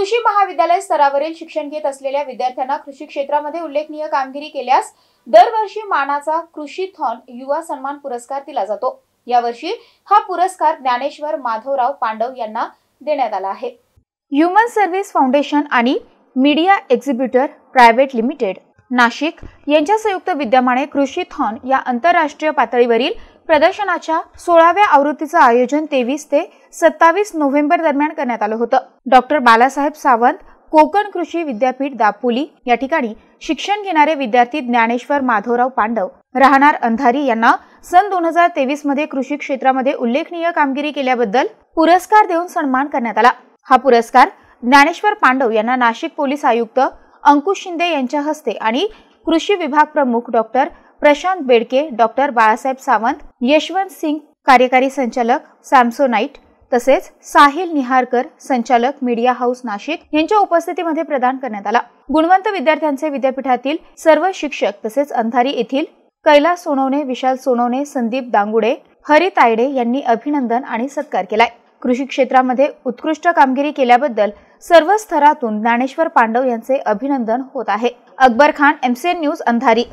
कृषी महाविद्यालय स्तरावरील शिक्षण घेत असलेल्या विद्यार्थ्यांना कृषी क्षेत्रामध्ये उल्लेखनीय कामगिरी केल्यास दरवर्षी मानाचा कृषी थॉन युवा सन्मान पुरस्कार दिला जातो यावर्षी हा पुरस्कार ज्ञानेश्वर माधवराव पांडव यांना देण्यात आला आहे ह्युमन सर्व्हिस फाउंडेशन आणि media exhibitor private limited Nashik यांच्या संयुक्त विद्यमाने कृषी थॉन या आंतरराष्ट्रीय पातळीवरील प्रदर्शनाच्या सोळाव्या आवृत्तीचं आयोजन तेवीस ते सत्तावीस नोव्हेंबर दरम्यान करण्यात आलं होतं डॉक्टर बालासाहेब सावंत कोकण कृषी विद्यापीठ दापोली या ठिकाणी शिक्षण घेणारे विद्यार्थी ज्ञानेश्वर माधवराव पांडव राहणार अंधारी यांना सन दोन हजार तेवीस मध्ये कृषी क्षेत्रामध्ये उल्लेखनीय कामगिरी केल्याबद्दल पुरस्कार देऊन सन्मान करण्यात आला हा पुरस्कार ज्ञानेश्वर पांडव यांना नाशिक पोलीस आयुक्त अंकुश शिंदे यांच्या हस्ते आणि कृषी विभाग प्रमुख डॉक्टर प्रशांत बेडके डॉक्टर बाळासाहेब सावंत यशवंत सिंग कार्यकारी संचालक सॅमसोनाईट तसेच साहिल निहारकर संचालक मीडिया हाऊस नाशिक यांच्या उपस्थितीमध्ये प्रदान करण्यात आला गुणवंत विद्यार्थ्यांचे विद्यापीठातील सर्व शिक्षक तसेच अंधारी येथील कैलास सोनवणे विशाल सोनवणे संदीप दांगुडे हरी तायडे यांनी अभिनंदन आणि सत्कार केलाय कृषी क्षेत्रामध्ये उत्कृष्ट कामगिरी केल्याबद्दल सर्व स्तरातून ज्ञानेश्वर पांडव यांचे अभिनंदन होत आहे अकबर खान एमसीएन न्यूज अंधारी